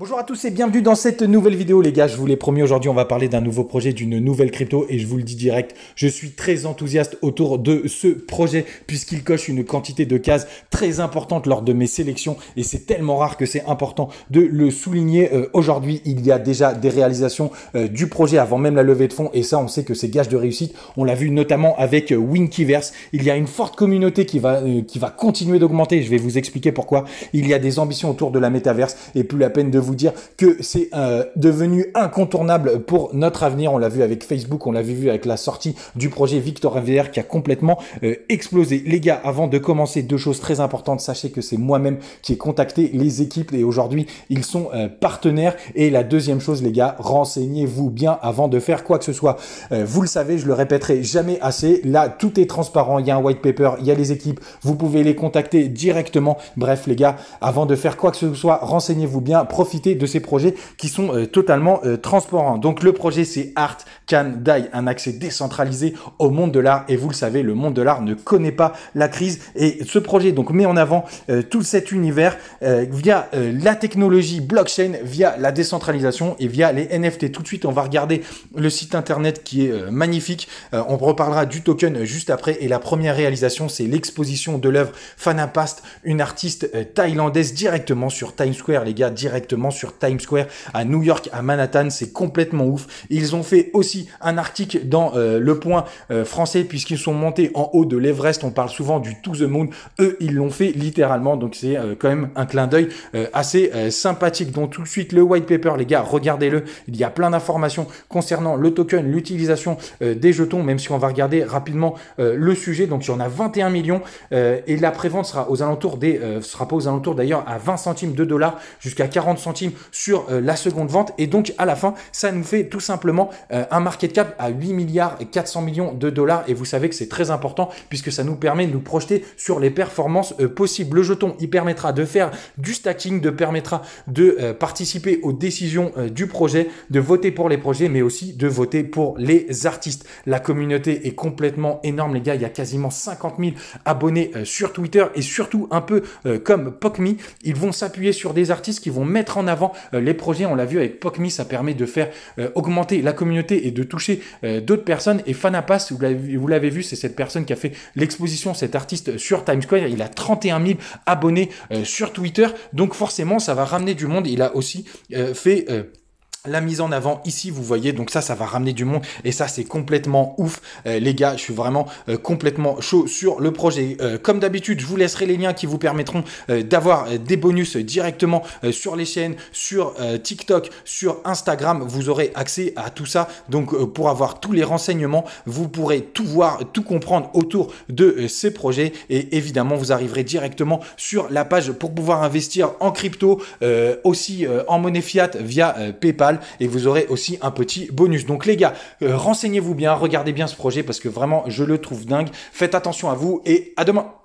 Bonjour à tous et bienvenue dans cette nouvelle vidéo les gars, je vous l'ai promis aujourd'hui on va parler d'un nouveau projet, d'une nouvelle crypto et je vous le dis direct, je suis très enthousiaste autour de ce projet puisqu'il coche une quantité de cases très importante lors de mes sélections et c'est tellement rare que c'est important de le souligner. Euh, aujourd'hui il y a déjà des réalisations euh, du projet avant même la levée de fonds et ça on sait que c'est gage de réussite, on l'a vu notamment avec euh, Winkiverse, il y a une forte communauté qui va, qui va continuer d'augmenter, je vais vous expliquer pourquoi, il y a des ambitions autour de la métaverse et plus la peine de vous dire que c'est euh, devenu incontournable pour notre avenir. On l'a vu avec Facebook, on l'a vu avec la sortie du projet Victor VR qui a complètement euh, explosé. Les gars, avant de commencer, deux choses très importantes. Sachez que c'est moi-même qui ai contacté les équipes et aujourd'hui, ils sont euh, partenaires. Et la deuxième chose, les gars, renseignez-vous bien avant de faire quoi que ce soit. vous le savez, je le répéterai jamais assez. Là, tout est transparent. Il y a un white paper, il y a les équipes. Vous pouvez les contacter directement. Bref, les gars, avant de faire quoi que ce soit, renseignez-vous bien. Profitez de ces projets qui sont euh, totalement euh, transparents. Donc le projet c'est Art Can Die, un accès décentralisé au monde de l'art. Et vous le savez, le monde de l'art ne connaît pas la crise. Et ce projet donc met en avant euh, tout cet univers via la technologie blockchain, via la décentralisation et via les NFT. Tout de suite, on va regarder le site internet qui est magnifique. on reparlera du token juste après. Et la première réalisation, c'est l'exposition de l'œuvre Fanapast, une artiste thaïlandaise directement sur Times Square, les gars, directement sur Times Square, à New York, à Manhattan. C'est complètement ouf. Ils ont fait aussi un article dans euh, Le Point euh, français, puisqu'ils sont montés en haut de l'Everest. On parle souvent du To the Moon. Eux, ils l'ont fait littéralement. Donc, c'est euh, quand même un clin d'œil assez sympathique. Donc, tout de suite, le white paper, les gars, regardez-le. Il y a plein d'informations concernant le token, l'utilisation des jetons, même si on va regarder rapidement le sujet. Donc, il y en a 21 millions et la prévente sera aux alentours des, sera pas aux alentours d'ailleurs à 20 centimes de dollars jusqu'à 40 centimes sur euh, la seconde vente. Et donc, à la fin, ça nous fait tout simplement euh, un market cap à 8 milliards et 400 millions de dollars. Et vous savez que c'est très important puisque ça nous permet de nous projeter sur les performances euh, possibles. Le jeton, il permettra de faire du stacking, de permettra de participer aux décisions du projet, de voter pour les projets, mais aussi de voter pour les artistes. La communauté est complètement énorme, les gars. Il y a quasiment 50 000 abonnés sur Twitter et surtout un peu comme POCMI, Ils vont s'appuyer sur des artistes qui vont mettre en avant euh, les projets. On l'a vu avec Pokmi, ça permet de faire euh, augmenter la communauté et de toucher euh, d'autres personnes. Et Fanapas, vous l'avez vu, c'est cette personne qui a fait l'exposition, cet artiste sur Times Square. Il a 31 000 abonnés sur Twitter. Donc forcément, ça va ramener du monde. Il a aussi fait la mise en avant ici, vous voyez, donc ça, ça va ramener du monde et ça, c'est complètement ouf. Euh, les gars, je suis vraiment euh, complètement chaud sur le projet. Euh, comme d'habitude, je vous laisserai les liens qui vous permettront d'avoir des bonus directement sur les chaînes, sur TikTok, sur Instagram. Vous aurez accès à tout ça. Donc, pour avoir tous les renseignements, vous pourrez tout voir, tout comprendre autour de ces projets et évidemment, vous arriverez directement sur la page pour pouvoir investir en crypto, aussi en monnaie fiat via PayPal et vous aurez aussi un petit bonus. Donc les gars, euh, renseignez-vous bien, regardez bien ce projet parce que vraiment je le trouve dingue. Faites attention à vous et à demain.